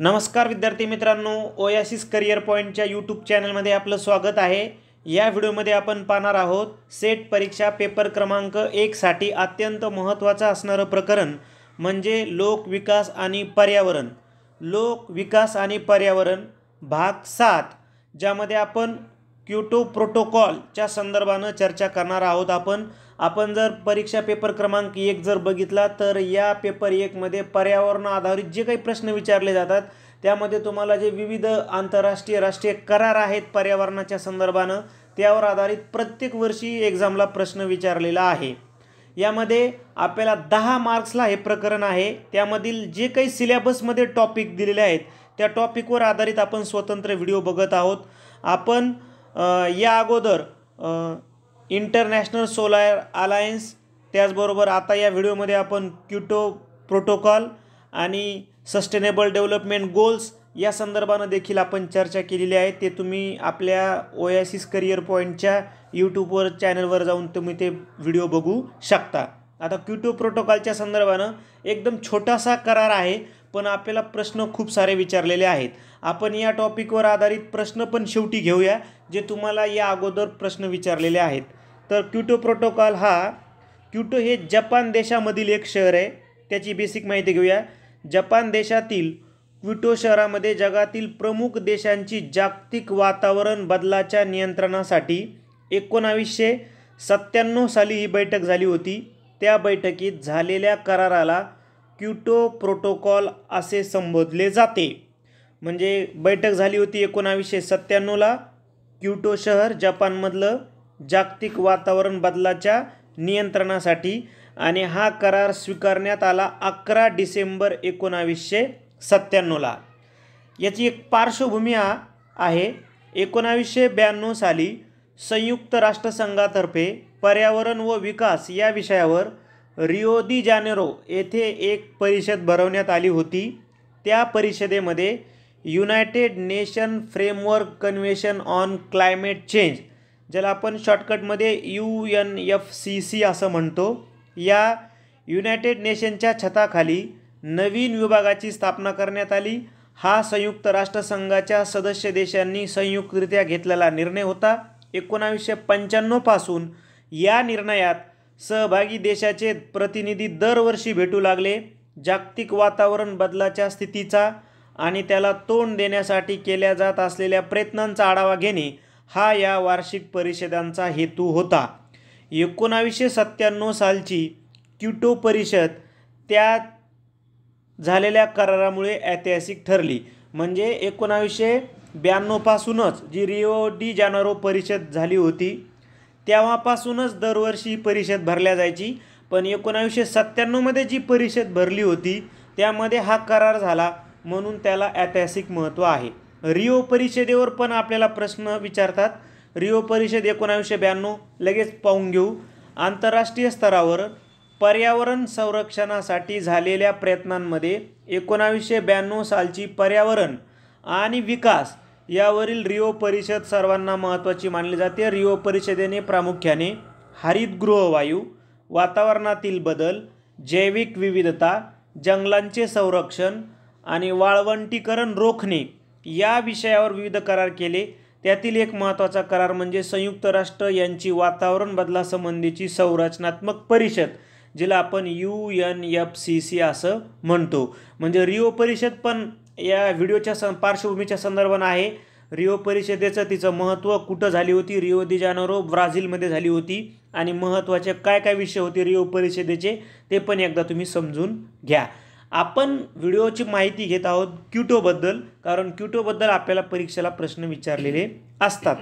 नमस्कार विद्यार्थी मित्रांनो ओयासिस करिअर पॉईंटच्या यूट्यूब चॅनलमध्ये आपलं स्वागत आहे या व्हिडिओमध्ये आपण पाहणार आहोत सेट परीक्षा पेपर क्रमांक एकसाठी अत्यंत महत्त्वाचं असणारं प्रकरण म्हणजे लोक विकास आणि पर्यावरण लोक विकास आणि पर्यावरण भाग सात ज्यामध्ये आपण क्युटो प्रोटोकॉलच्या संदर्भानं चर्चा करणार आहोत आपण आपण जर परीक्षा पेपर क्रमांक एक जर बघितला तर या पेपर एकमध्ये पर्यावरण आधारित जे काही प्रश्न विचारले जातात त्यामध्ये तुम्हाला जे विविध आंतरराष्ट्रीय राष्ट्रीय करार आहेत पर्यावरणाच्या संदर्भानं त्यावर आधारित प्रत्येक वर्षी एक्झामला प्रश्न विचारलेला आहे यामध्ये आपल्याला दहा मार्क्सला हे प्रकरण आहे त्यामधील जे काही सिलेबसमध्ये टॉपिक दिलेले आहेत त्या टॉपिकवर आधारित आपण स्वतंत्र व्हिडिओ बघत आहोत आपण या अगोदर इंटरनॅशनल सोलार अलायन्स त्याचबरोबर आता या व्हिडिओमध्ये आपण क्युटो प्रोटोकॉल आणि सस्टेनेबल डेव्हलपमेंट गोल्स या संदर्भानं देखील आपण चर्चा केलेली आहे ते तुम्ही आपल्या ओयासिस करिअर पॉईंटच्या यूट्यूबवर चॅनलवर जाऊन तुम्ही ते व्हिडिओ बघू शकता आता क्युटो प्रोटोकॉलच्या संदर्भानं एकदम छोटासा करार आहे पण आपल्याला प्रश्न खूप सारे विचारलेले आहेत आपण या टॉपिकवर आधारित प्रश्न पण शेवटी घेऊया जे तुम्हाला या अगोदर प्रश्न विचारलेले आहेत तर क्युटो प्रोटोकॉल हा क्युटो हे जपान देशामधील एक शहर आहे त्याची बेसिक माहिती घेऊया जपान देशातील क्विटो शहरामध्ये जगातील प्रमुख देशांची जागतिक वातावरण बदलाच्या नियंत्रणासाठी एकोणावीसशे सत्त्याण्णव साली ही बैठक झाली होती त्या बैठकीत झालेल्या कराराला क्युटो प्रोटोकॉल असे संबोधले जाते म्हणजे बैठक झाली होती एकोणावीसशे सत्त्याण्णवला क्युटो शहर जपानमधलं जागतिक वातावरण बदलाच्या नियंत्रणासाठी आणि हा करार स्वीकारण्यात आला अकरा डिसेंबर एकोणावीसशे सत्त्याण्णवला याची एक पार्श्वभूमी आहे एकोणावीसशे ब्याण्णव साली संयुक्त राष्ट्रसंघातर्फे पर्यावरण व विकास या विषयावर रिओ दी जानेरो येथे एक परिषद भरवण्यात आली होती त्या परिषदेमध्ये United Nation framework convention on climate change ज्याला आपण शॉर्टकटमध्ये U N F C C असं म्हणतो या युनायटेड नेशनच्या छताखाली नवीन विभागाची स्थापना करण्यात आली हा संयुक्त राष्ट्रसंघाच्या सदस्य देशांनी संयुक्तरित्या घेतलेला निर्णय होता एकोणावीसशे पंच्याण्णवपासून या निर्णयात सहभागी देशाचे प्रतिनिधी दरवर्षी भेटू लागले जागतिक वातावरण बदलाच्या स्थितीचा आणि त्याला तोंड देण्यासाठी केल्या जात असलेल्या प्रयत्नांचा आढावा घेणे हा या वार्षिक परिषदांचा हेतू होता एकोणावीसशे सत्त्याण्णव सालची क्युटो परिषद त्या झालेल्या करारामुळे ऐतिहासिक ठरली म्हणजे एकोणावीसशे ब्याण्णवपासूनच जी रिओ डी जानेरो परिषद झाली होती तेव्हापासूनच दरवर्षी परिषद भरल्या जायची पण एकोणावीसशे सत्त्याण्णवमध्ये जी परिषद भरली होती त्यामध्ये हा करार झाला म्हणून त्याला ऐतिहासिक महत्त्व आहे रिओ परिषदेवर पण आपल्याला प्रश्न विचारतात रिओ परिषद एकोणावीसशे ब्याण्णव लगेच पाहून घेऊ आंतरराष्ट्रीय स्तरावर पर्यावरण संरक्षणासाठी झालेल्या प्रयत्नांमध्ये एकोणावीसशे ब्याण्णव सालची पर्यावरण आणि विकास यावरील रिओ परिषद सर्वांना महत्त्वाची मानली जाते रिओ परिषदेने प्रामुख्याने हरितगृहवायू वातावरणातील बदल जैविक विविधता जंगलांचे संरक्षण आणि वाळवंटीकरण रोखणे या विषयावर विविध करार केले त्यातील एक महत्त्वाचा करार म्हणजे संयुक्त राष्ट्र यांची वातावरण बदलासंबंधीची संरचनात्मक परिषद जिला आपण U N F C C असं म्हणतो म्हणजे रिओ परिषद पण या व्हिडिओच्या सं पार्श्वभूमीच्या संदर्भानं आहे रिओ परिषदेचं तिचं महत्त्व कुठं झाली होती रिओ दि जानोरो ब्राझीलमध्ये झाली होती आणि महत्त्वाचे काय काय विषय होते रिओ परिषदेचे ते पण एकदा तुम्ही समजून घ्या आपण व्हिडिओची माहिती घेत आहोत क्युटोबद्दल कारण क्युटोबद्दल आपल्याला परीक्षेला प्रश्न विचारलेले असतात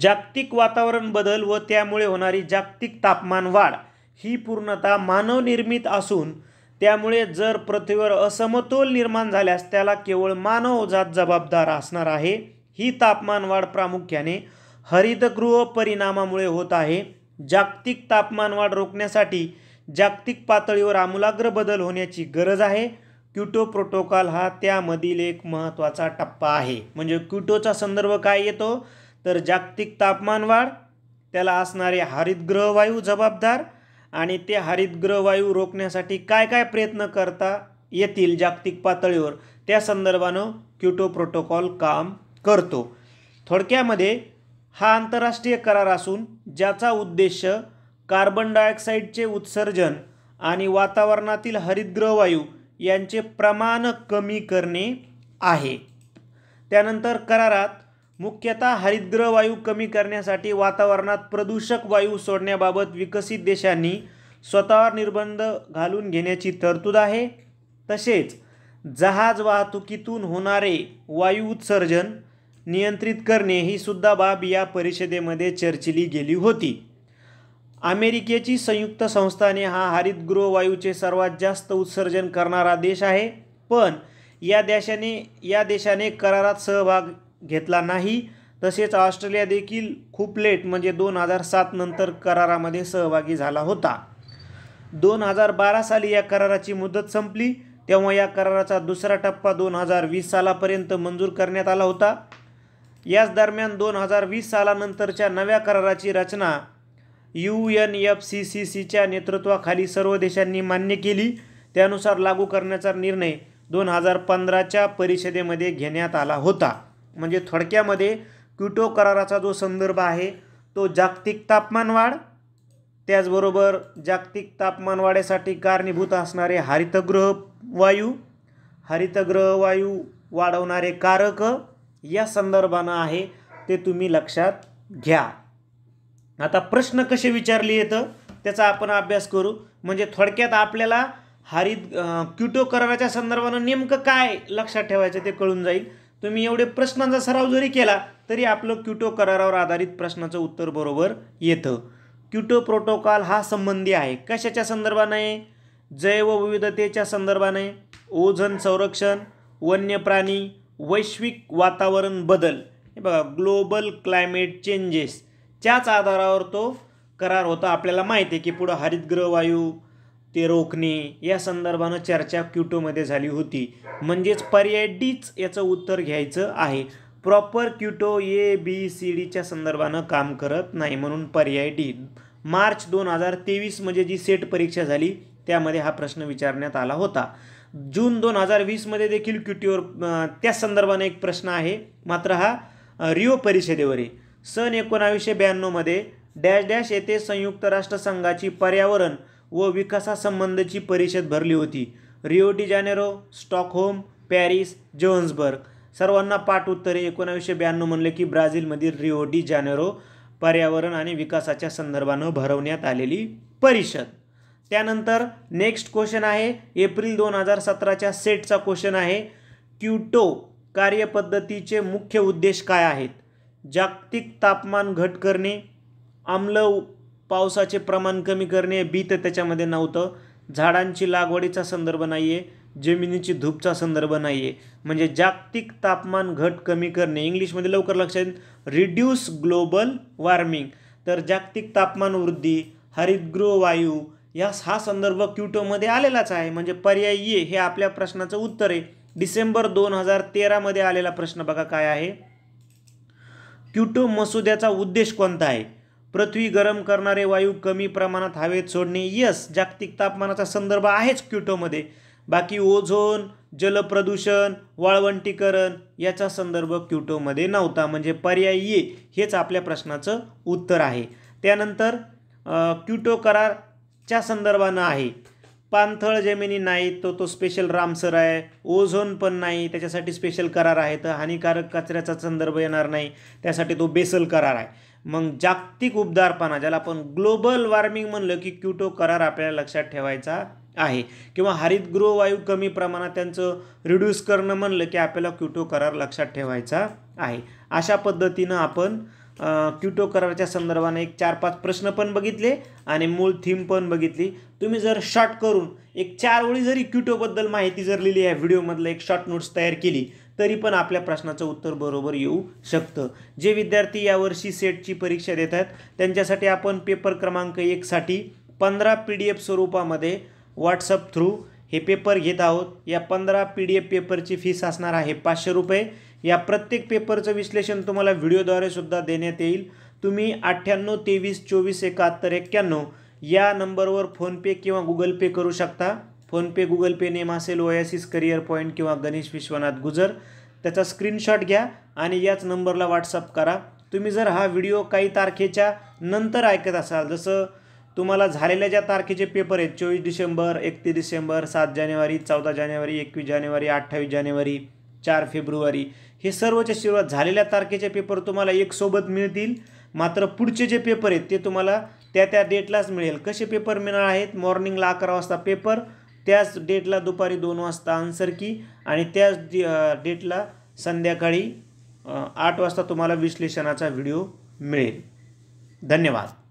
जागतिक वातावरण बदल व त्यामुळे होणारी जागतिक तापमान वाढ ही पूर्णतः मानवनिर्मित असून त्यामुळे जर पृथ्वीवर असमतोल निर्माण झाल्यास त्याला केवळ मानवजात जबाबदार असणार आहे ही तापमान वाढ प्रामुख्याने हरितगृह परिणामामुळे होत आहे जागतिक तापमान वाढ रोखण्यासाठी जागतिक पातळीवर आमूलाग्र बदल होण्याची गरज आहे क्युटो प्रोटोकॉल हा त्यामधील एक महत्त्वाचा टप्पा आहे म्हणजे क्युटोचा संदर्भ काय येतो तर जागतिक तापमानवाढ त्याला असणारे हरितग्रहवायू जबाबदार आणि ते हरितग्रहवायू रोखण्यासाठी काय काय प्रयत्न करता येतील जागतिक पातळीवर त्या संदर्भानं क्युटो प्रोटोकॉल काम करतो थोडक्यामध्ये हा आंतरराष्ट्रीय करार असून ज्याचा उद्देश कार्बन डायऑक्साईडचे उत्सर्जन आणि वातावरणातील वायू यांचे प्रमाण कमी करणे आहे त्यानंतर करारात मुख्यतः वायू कमी करण्यासाठी वातावरणात प्रदूषक वायू सोडण्याबाबत विकसित देशांनी स्वतःवर निर्बंध घालून घेण्याची तरतूद आहे तसेच जहाज वाहतुकीतून होणारे वायू उत्सर्जन नियंत्रित करणे ही सुद्धा बाब या परिषदेमध्ये चर्चिली गेली होती अमेरिकेची संयुक्त संस्थाने हा हरितगृह वायूचे सर्वात जास्त उत्सर्जन करणारा देश आहे पण या देशाने या देशाने करारात सहभाग घेतला नाही तसेच ऑस्ट्रेलिया देखील खूप लेट म्हणजे दोन हजार सात नंतर करारामध्ये सहभागी झाला होता दोन हजार बारा साली या कराराची मुदत संपली तेव्हा या कराराचा दुसरा टप्पा दोन हजार वीस सालापर्यंत मंजूर करण्यात आला होता याच दरम्यान दोन हजार वीस सालानंतरच्या नव्या कराराची रचना U N F C C सीच्या नेतृत्वाखाली सर्व देशांनी मान्य केली त्यानुसार लागू करण्याचा निर्णय दोन हजार पंधराच्या परिषदेमध्ये घेण्यात आला होता म्हणजे थोडक्यामध्ये क्युटो कराराचा जो संदर्भ आहे तो जागतिक तापमान वाढ त्याचबरोबर जागतिक तापमान वाढ्यासाठी कारणीभूत असणारे हरितगृह वायू हरितगृह वायू वाढवणारे कारक या संदर्भानं आहे ते तुम्ही लक्षात घ्या आता प्रश्न कसे विचारले येतं त्याचा आपण अभ्यास करू म्हणजे थोडक्यात आपल्याला हरित क्युटो कराराच्या संदर्भानं नेमकं काय लक्षात ठेवायचं ते कळून जाईल तुम्ही एवढे प्रश्नांचा सराव जरी केला तरी आपलं क्युटो करारावर आधारित प्रश्नाचं उत्तर बरोबर येतं क्युटो प्रोटोकॉल हा संबंधी आहे कशाच्या संदर्भाने जैवविविधतेच्या संदर्भाने ओझन संरक्षण वन्य प्राणी वैश्विक वातावरण बदल हे बघा ग्लोबल क्लायमेट चेंजेस त्याच आधारावर तो करार होता आपल्याला माहिती आहे की पुढं हरितगृह वायू ते रोखणे या संदर्भानं चर्चा क्युटोमध्ये झाली होती म्हणजेच पर्याय डीच याचं उत्तर घ्यायचं आहे प्रॉपर क्युटो ए बी सी डीच्या संदर्भानं काम करत नाही म्हणून पर्याय डी मार्च दोन हजार तेवीस म्हणजे जी सेट परीक्षा झाली त्यामध्ये हा प्रश्न विचारण्यात आला होता जून दोन हजार वीसमध्ये देखील क्युटीवर त्या संदर्भानं एक प्रश्न आहे मात्र हा रिओ परिषदेवर आहे सन एकोणावीसशे ब्याण्णवमध्ये डॅश डॅश येथे संयुक्त राष्ट्रसंघाची पर्यावरण व विकासासंबंधीची परिषद भरली होती Rio de Janeiro Stockholm Paris Johannesburg सर्वांना पाठ उत्तरे एकोणावीसशे ब्याण्णव म्हणले की ब्राझीलमधील रिओ डी जानेरो पर्यावरण आणि विकासाच्या संदर्भानं भरवण्यात आलेली परिषद त्यानंतर नेक्स्ट क्वेश्चन आहे एप्रिल दोन हजार सतराच्या सेटचा क्वेश्चन आहे क्युटो कार्यपद्धतीचे मुख्य उद्देश काय आहेत जागतिक तापमान घट करणे आम्ल पावसाचे प्रमाण कमी करणे बी तर त्याच्यामध्ये नव्हतं झाडांची लागवडीचा संदर्भ नाही आहे जमिनीची धूपचा संदर्भ नाही आहे म्हणजे जागतिक तापमान घट कमी करणे इंग्लिशमध्ये लवकर लक्षात येईल रिड्यूस ग्लोबल वॉर्मिंग तर जागतिक तापमान वृद्धी हरितगृह वायू या हा संदर्भ क्युटोमध्ये आलेलाच आहे म्हणजे पर्याय ये हे आपल्या प्रश्नाचं उत्तर आहे डिसेंबर दोन हजार तेरामध्ये आलेला प्रश्न बघा काय आहे क्युटो मसुद्याचा उद्देश कोणता आहे पृथ्वी गरम करणारे वायू कमी प्रमाणात हवेत सोडणे यस जागतिक तापमानाचा संदर्भ आहेच क्युटोमध्ये बाकी ओझोन जलप्रदूषण वाळवंटीकरण याचा संदर्भ क्युटोमध्ये नव्हता म्हणजे पर्याय ये हेच आपल्या प्रश्नाचं उत्तर आहे त्यानंतर क्युटो करारच्या संदर्भानं आहे पाणथळ जमिनी नाही तो तो स्पेशल रामसर आहे ओझोन पण नाही त्याच्यासाठी स्पेशल करार आहे तर हानिकारक कचऱ्याचा संदर्भ येणार नाही त्यासाठी तो बेसल करार आहे मग जागतिक उबदारपणा ज्याला आपण ग्लोबल वॉर्मिंग म्हणलं की क्युटो करार आपल्याला लक्षात ठेवायचा आहे किंवा हरितगृह वायू कमी प्रमाणात त्यांचं रिड्यूस करणं म्हणलं की आपल्याला क्युटो करार लक्षात ठेवायचा आहे अशा पद्धतीनं आपण क्युटो कराराच्या संदर्भाने एक चार पाच प्रश्न पण बघितले आणि मूळ थीम पण बघितली तुम्ही जर शॉर्ट करून एक चार ओळी जरी क्युटोबद्दल माहिती जर लिहिली या व्हिडिओमधलं एक शॉर्ट नोट्स तयार केली तरी पण आपल्या प्रश्नाचं उत्तर बरोबर येऊ शकतं जे विद्यार्थी यावर्षी सेटची परीक्षा देत आहेत त्यांच्यासाठी आपण पेपर क्रमांक एकसाठी पंधरा पी डी एफ स्वरूपामध्ये व्हॉट्सअप थ्रू हे पेपर घेत आहोत या पंधरा पी डी एफ पेपरची फीस असणार आहे पाचशे रुपये या प्रत्येक पेपरचं विश्लेषण तुम्हाला व्हिडिओद्वारे सुद्धा देण्यात येईल तुम्ही अठ्ठ्याण्णव तेवीस चोवीस एकाहत्तर एक्क्याण्णव या नंबरवर फोनपे किंवा गुगल पे करू शकता फोनपे गुगल पे नेम असेल ओयासिस करिअर पॉईंट किंवा गणेश विश्वनाथ गुजर त्याचा स्क्रीनशॉट घ्या आणि याच नंबरला व्हॉट्सअप करा तुम्ही जर हा व्हिडिओ काही तारखेच्या नंतर ऐकत असाल जसं तुम्हाला झालेल्या ज्या तारखेचे पेपर आहेत चोवीस डिसेंबर एकतीस डिसेंबर सात जानेवारी चौदा जानेवारी एकवीस जानेवारी अठ्ठावीस जानेवारी चार फेब्रुवारी हे सर्वच्या सुरुवात झालेल्या तारखेचे पेपर तुम्हाला एकसोबत मिळतील मात्र पुढचे जे पेपर आहेत ते तुम्हाला त्या त्या डेटलाच मिळेल कसे पेपर मिळणार आहेत मॉर्निंगला अकरा वाजता पेपर त्याच डेटला दुपारी दोन वाजता आन्सर की आणि त्याच डेटला संध्याकाळी आठ वाजता तुम्हाला विश्लेषणाचा व्हिडिओ मिळेल धन्यवाद